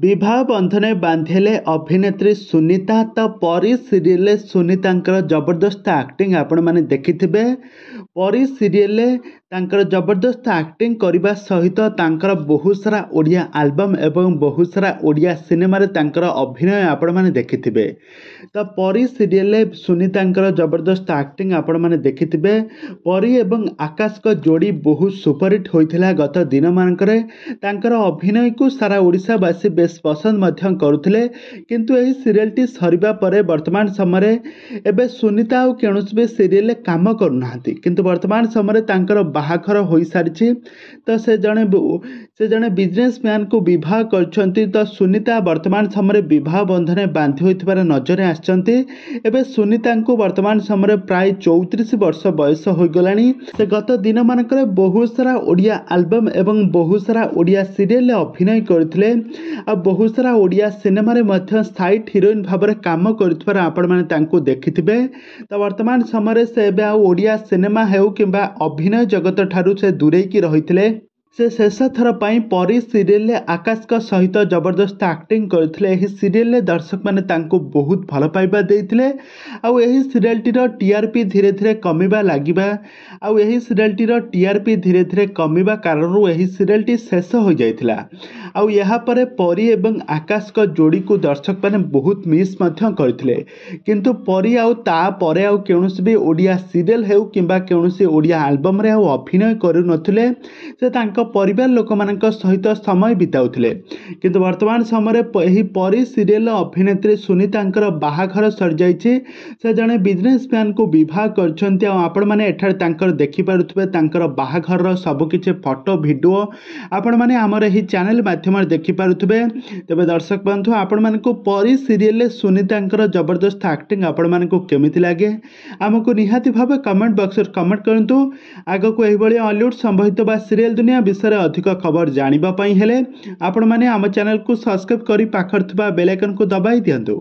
ବିବାହ ବନ୍ଧନରେ ବାନ୍ଧିଲେ ଅଭିନେତ୍ରୀ ସୁନିତା ତ ପରି ସିରିଏଲ୍ରେ ସୁନିତାଙ୍କର ଜବରଦସ୍ତ ଆକ୍ଟିଂ ଆପଣମାନେ ଦେଖିଥିବେ ପରି ସିରିଏଲ୍ରେ ତାଙ୍କର ଜବରଦସ୍ତ ଆକ୍ଟିଂ କରିବା ସହିତ ତାଙ୍କର ବହୁତ ସାରା ଓଡ଼ିଆ ଆଲବମ୍ ଏବଂ ବହୁତ ସାରା ଓଡ଼ିଆ ସିନେମାରେ ତାଙ୍କର ଅଭିନୟ ଆପଣମାନେ ଦେଖିଥିବେ ତ ପରି ସିରିଏଲ୍ରେ ସୁନିତାଙ୍କର ଜବରଦସ୍ତ ଆକ୍ଟିଂ ଆପଣମାନେ ଦେଖିଥିବେ ପରି ଏବଂ ଆକାଶଙ୍କ ଯୋଡ଼ି ବହୁତ ସୁପରହିଟ୍ ହୋଇଥିଲା ଗତ ଦିନମାନଙ୍କରେ ତାଙ୍କର ଅଭିନୟକୁ ସାରା ଓଡ଼ିଶାବାସୀ ବେଶ୍ ପସନ୍ଦ ମଧ୍ୟ କରୁଥିଲେ କିନ୍ତୁ ଏହି ସିରିଏଲ୍ଟି ସରିବା ପରେ ବର୍ତ୍ତମାନ ସମୟରେ ଏବେ ସୁନିତା ଆଉ କୌଣସି ବି ସିରିଏଲ୍ରେ କାମ କରୁନାହାନ୍ତି କିନ୍ତୁ ବର୍ତ୍ତମାନ ସମୟରେ ତାଙ୍କର ବାହାଘର ହୋଇସାରିଛି ତ ସେ ଜଣେ ସେ ଜଣେ ବିଜନେସ୍ ମ୍ୟାନ୍କୁ ବିବାହ କରିଛନ୍ତି ତ ସୁନିତା ବର୍ତ୍ତମାନ ସମୟରେ ବିବାହ ବନ୍ଧନରେ ବାନ୍ଧି ହୋଇଥିବାର ନଜରରେ ଆସିଛନ୍ତି ଏବେ ସୁନିତାଙ୍କୁ ବର୍ତ୍ତମାନ ସମୟରେ ପ୍ରାୟ ଚଉତିରିଶ ବର୍ଷ ବୟସ ହୋଇଗଲାଣି ସେ ଗତ ଦିନମାନଙ୍କରେ ବହୁତ ସାରା ଓଡ଼ିଆ ଆଲବମ୍ ଏବଂ ବହୁତ ସାରା ଓଡ଼ିଆ ସିରିଏଲ୍ରେ ଅଭିନୟ କରିଥିଲେ ଆଉ বহু সরা ওডিয়া সিনেমা রে মধ্য সাইড হিরোইন ভাবরে কাম করুত পর আপন মানে তাকু দেখিতিবে তা বর্তমান সমরে সেবা ওডিয়া সিনেমা হেউ কিম্বা অভিনয় জগৎ ঠারু সে দূরে কি রইতলে से शेष थर पर परी सीरीयल आकाश का सहित जबरदस्त आक्टिंग करते सीरीयल दर्शक मैंने बहुत भल पाइवा देते आरीयलटर टीआरपी धीरे धीरे कम लगे आई सीरीयलटर टीआरपी धीरे धीरे कम कारण सीरीयलटी शेष हो जाता आपर पर आकाश का जोड़ी को दर्शक मैंने बहुत मिस करते कि परी आणसी भी ओडिया सीरीयल हो कि आलबम्रे अभिनय करूँ ପରିବାର ଲୋକମାନଙ୍କ ସହିତ ସମୟ ବିତାଉଥିଲେ କିନ୍ତୁ ବର୍ତ୍ତମାନ ସମୟରେ ଏହି ପରି ସିରିଏଲର ଅଭିନେତ୍ରୀ ସୁନିତାଙ୍କର ବାହାଘର ସରିଯାଇଛି ସେ ଜଣେ ବିଜନେସମ୍ୟାନକୁ ବିବାହ କରିଛନ୍ତି ଆଉ ଆପଣମାନେ ଏଠାରେ ତାଙ୍କର ଦେଖିପାରୁଥିବେ ତାଙ୍କର ବାହାଘରର ସବୁକିଛି ଫଟୋ ଭିଡ଼ିଓ ଆପଣମାନେ ଆମର ଏହି ଚ୍ୟାନେଲ ମାଧ୍ୟମରେ ଦେଖିପାରୁଥିବେ ତେବେ ଦର୍ଶକ ବନ୍ଧୁ ଆପଣମାନଙ୍କୁ ପରି ସିରିଏଲରେ ସୁନିତାଙ୍କର ଜବରଦସ୍ତ ଆକ୍ଟିଂ ଆପଣମାନଙ୍କୁ କେମିତି ଲାଗେ ଆମକୁ ନିହାତି ଭାବେ କମେଣ୍ଟ ବକ୍ସରେ କମେଣ୍ଟ କରନ୍ତୁ ଆଗକୁ ଏହିଭଳି ଅଲିଉଡ଼ ସମ୍ବହିତ ବା ସିରିଏଲ ଦୁନିଆ ବିଷୟରେ ଅଧିକ ଖବର ଜାଣିବା ପାଇଁ ହେଲେ ଆପଣମାନେ ଆମ ଚ୍ୟାନେଲ୍କୁ ସବସ୍କ୍ରାଇବ୍ କରି ପାଖରେ ଥିବା ବେଲ୍ ଆଇକନ୍କୁ ଦବାଇ ଦିଅନ୍ତୁ